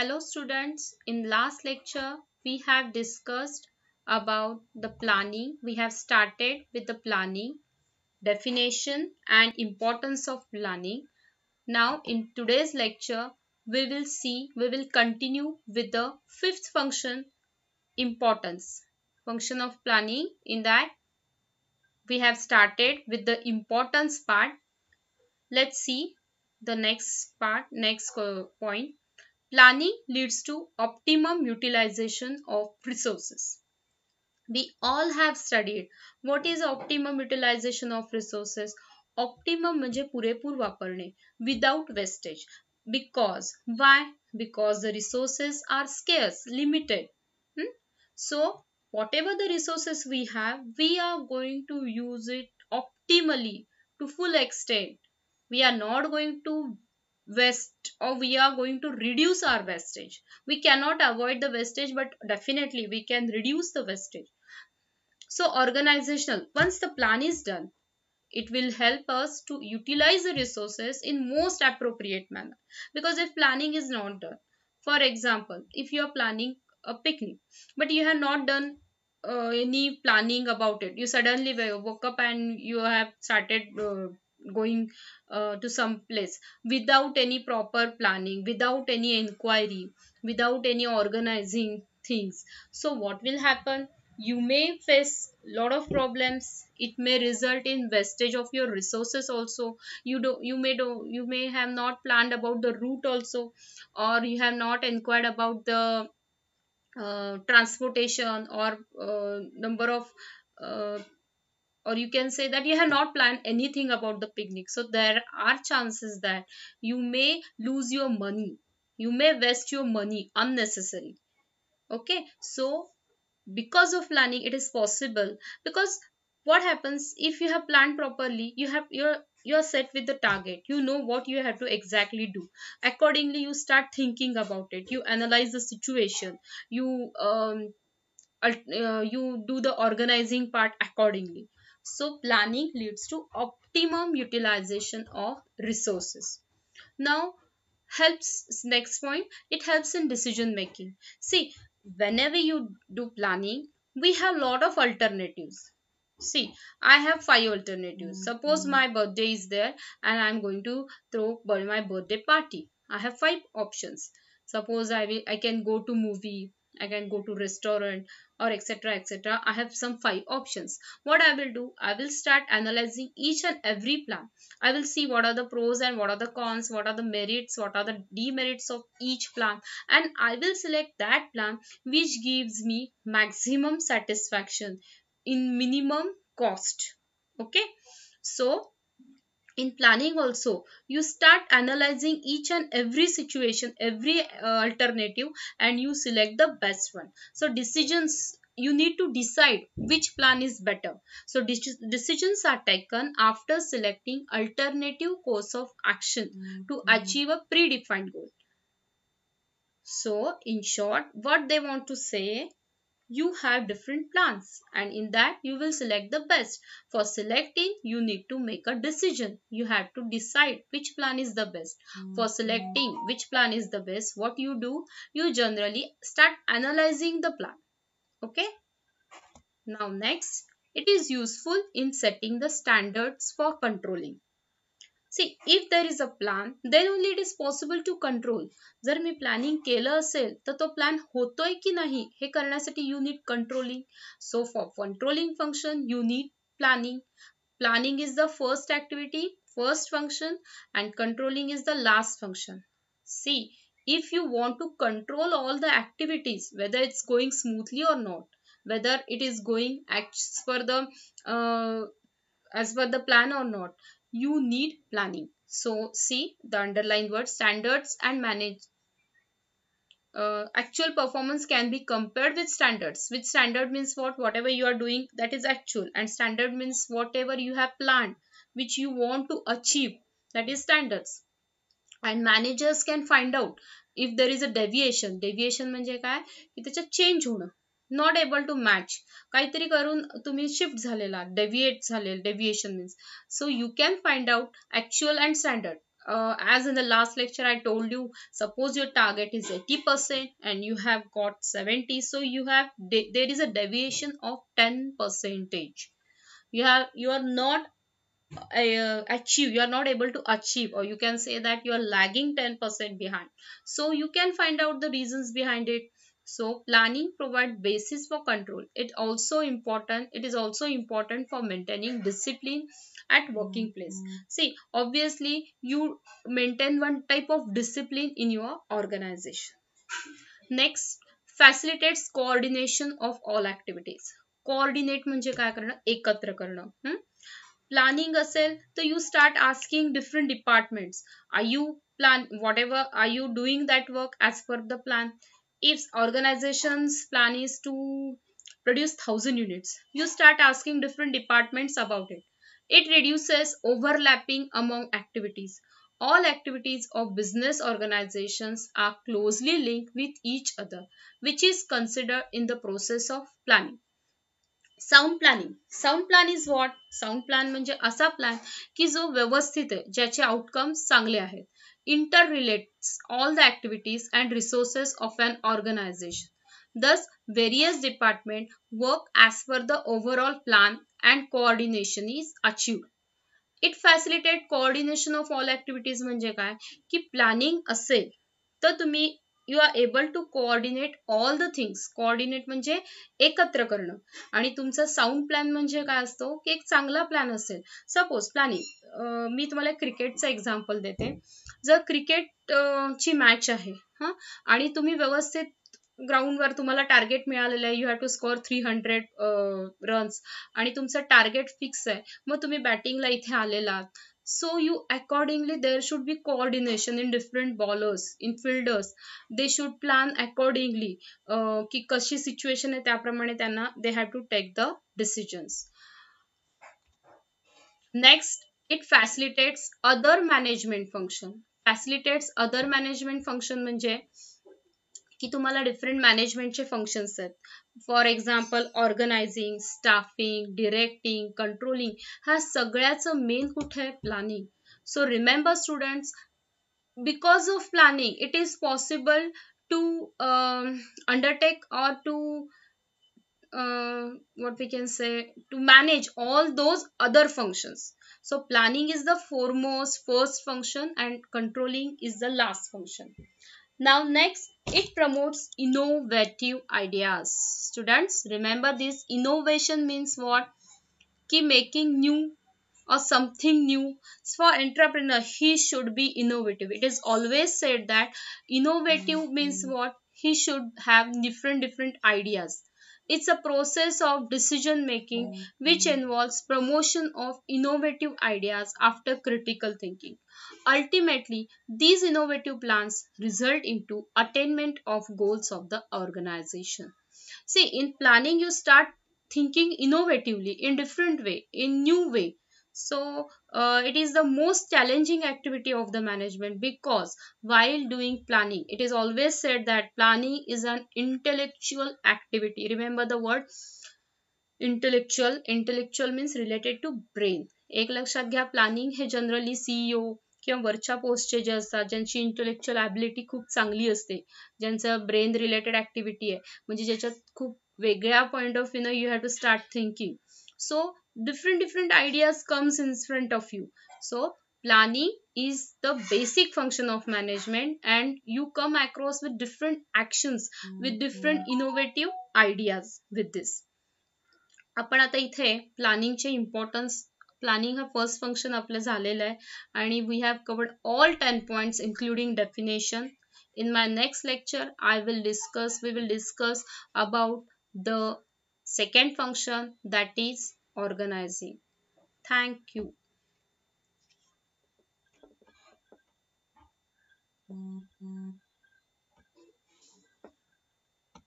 Hello students, in last lecture we have discussed about the planning. We have started with the planning, definition and importance of planning. Now in today's lecture we will see, we will continue with the fifth function importance. Function of planning in that we have started with the importance part. Let's see the next part, next uh, point Planning leads to optimum utilization of resources. We all have studied what is optimum utilization of resources. Optimum means pure pur vaparne without wastage. Because why? Because the resources are scarce, limited. Hmm? So whatever the resources we have, we are going to use it optimally to full extent. We are not going to waste or we are going to reduce our wastage. We cannot avoid the wastage but definitely we can reduce the wastage. So organizational, once the plan is done, it will help us to utilize the resources in most appropriate manner because if planning is not done, for example, if you are planning a picnic but you have not done uh, any planning about it, you suddenly woke up and you have started uh, going uh, to some place without any proper planning without any inquiry without any organizing things so what will happen you may face lot of problems it may result in wastage of your resources also you do you may do you may have not planned about the route also or you have not inquired about the uh, transportation or uh, number of uh, or you can say that you have not planned anything about the picnic so there are chances that you may lose your money you may waste your money unnecessarily okay so because of planning it is possible because what happens if you have planned properly you have your you are set with the target you know what you have to exactly do accordingly you start thinking about it you analyze the situation you um, uh, you do the organizing part accordingly so planning leads to optimum utilization of resources. Now helps next point it helps in decision making. See whenever you do planning we have lot of alternatives. See I have five alternatives. Mm-hmm. Suppose my birthday is there and I'm going to throw my birthday party. I have five options. Suppose I will I can go to movie I can go to restaurant or etc etc. I have some five options. What I will do, I will start analyzing each and every plan. I will see what are the pros and what are the cons, what are the merits, what are the demerits of each plan and I will select that plan which gives me maximum satisfaction in minimum cost. Okay. So in planning also you start analyzing each and every situation every uh, alternative and you select the best one so decisions you need to decide which plan is better so decisions are taken after selecting alternative course of action mm -hmm. to mm-hmm. achieve a predefined goal so in short what they want to say you have different plans and in that you will select the best. For selecting, you need to make a decision. You have to decide which plan is the best. For selecting which plan is the best, what you do, you generally start analyzing the plan. Okay. Now next, it is useful in setting the standards for controlling. See, if there is a plan, then only it is possible to control. जर मी planning केलं असेल तर तो plan होतोय की नाही हे करण्यासाठी you need controlling. So for controlling function you need planning. Planning is the first activity, first function and controlling is the last function. See, if you want to control all the activities, whether it's going smoothly or not, whether it is going as per the uh, plan or not, you need planning. So see the underlined word standards and manage. Uh, actual performance can be compared with standards. With standard means what? Whatever you are doing that is actual and standard means whatever you have planned which you want to achieve that is standards. And managers can find out if there is a deviation. Deviation म्हणजे काय की त्याच्यात change able to match kaitri karun करून तुम्ही shift झालेला deviate Deviation means. So you can find out actual and standard. Standard uh, as in the last lecture I told you suppose your target is 80% and you have got 70 so you have there is a deviation of 10 percentage you have you are not uh, achieve you are not able to achieve or you can say that you are lagging 10% behind so you can find out the reasons behind it so planning provide basis for control it also important it is also important for maintaining discipline at working mm-hmm. place see obviously you maintain one type of discipline in your organization next facilitates coordination of all activities coordinate manje kay karna ekatra karna hmm? planning asel so you start asking different departments are you plan whatever are you doing that work as per the plan if organization's plan is to produce 1000 units, you start asking different departments about it. It reduces overlapping among activities. All activities of business organizations are closely linked with each other, which is considered in the process of planning. Sound planning. Sound plan is what sound plan म्हणजे असा plan की जो व्यवस्थित आहे ज्याचे outcome चांगले आहेत interrelates all the activities and resources of an organization. Thus, various departments work as per the overall plan and coordination is achieved. It facilitates coordination of all activities. म्हणजे काय planning प्लॅनिंग असेल तर तुम्ही you are able to coordinate all the things coordinate म्हणजे एकत्र करणं आणि तुमचा साऊंड प्लॅन म्हणजे काय असतो की एक चांगला प्लॅन असेल सपोज प्लॅनिंग मी तुम्हाला क्रिकेटचं एक्झाम्पल देते जर क्रिकेट ची मॅच आहे हां आणि तुम्ही व्यवस्थित ग्राउंडवर तुम्हाला टार्गेट मिळालेलं आहे you have to score three hundred runs आणि तुमचं टार्गेट फिक्स आहे मग तुम्ही बॅटिंगला इथे आलेला so you accordingly there should be coordination in different bowlers in fielders they should plan accordingly uh, ki kashi situation hai tyapramane tanna they have to take the decisions next it facilitates other management function facilitates other management function manje uh, कि तुम्हाला different मॅनेजमेंटचे functions आहेत for example organizing staffing directing controlling हा सगळ्याचं main कुठे है planning so remember students because of planning it is possible to undertake or to what we can say to manage all those other function so planning is the foremost first function and controlling is the last function Now next, it promotes innovative ideas. Students, remember this innovation means what? Keep making new or something new for entrepreneur he should be innovative it is always said that innovative hmm. means what he should have different different ideas it's a process of decision making hmm. which hmm. involves promotion of innovative ideas after critical thinking. Ultimately, these innovative plans result into attainment of goals of the organization. See, in planning you start thinking innovatively in different way, in new way so uh, it is the most challenging activity of the management because while doing planning it is always said that planning is an intellectual activity remember the word intellectual intellectual means related to brain एक लक्षात घ्या planning हे generally CEO किंवा वरच्या पोस्टचे जे असतात ज्यांची intellectual ability खूप चांगली असते ज्यांचं ब्रेन रिलेटेड ॲक्टिव्हिटी आहे म्हणजे ज्याच्यात खूप वेगळ्या point of you know you have to start thinking so different different ideas comes in front of you so planning is the basic function of management and you come across with different actions with different mm-hmm. innovative ideas with this आपण आता इथे प्लॅनिंगचे importance planning हा first function आपलं झालेलं आहे आणि we have covered all ten points including definition in my next lecture I will discuss we will discuss about the second function that is organizing. Thank you.